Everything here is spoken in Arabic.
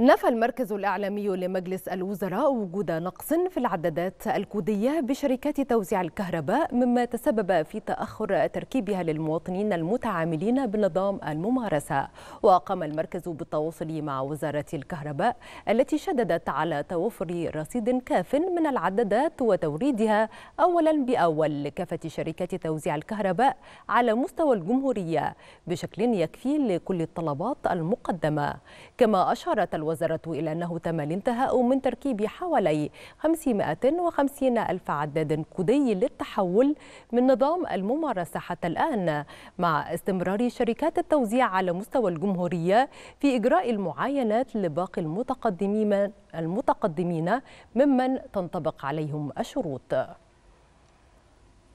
نفى المركز الإعلامي لمجلس الوزراء وجود نقص في العدادات الكودية بشركات توزيع الكهرباء مما تسبب في تأخر تركيبها للمواطنين المتعاملين بنظام الممارسة وقام المركز بالتواصل مع وزارة الكهرباء التي شددت على توفر رصيد كاف من العدادات وتوريدها أولا بأول لكافة شركات توزيع الكهرباء على مستوى الجمهورية بشكل يكفي لكل الطلبات المقدمة كما أشارت الوزارة إلى أنه تم الانتهاء من تركيب حوالي 550 ألف عداد كودي للتحول من نظام الممارسة حتى الآن مع استمرار شركات التوزيع على مستوى الجمهورية في إجراء المعاينات لباقي المتقدمين المتقدمين ممن تنطبق عليهم الشروط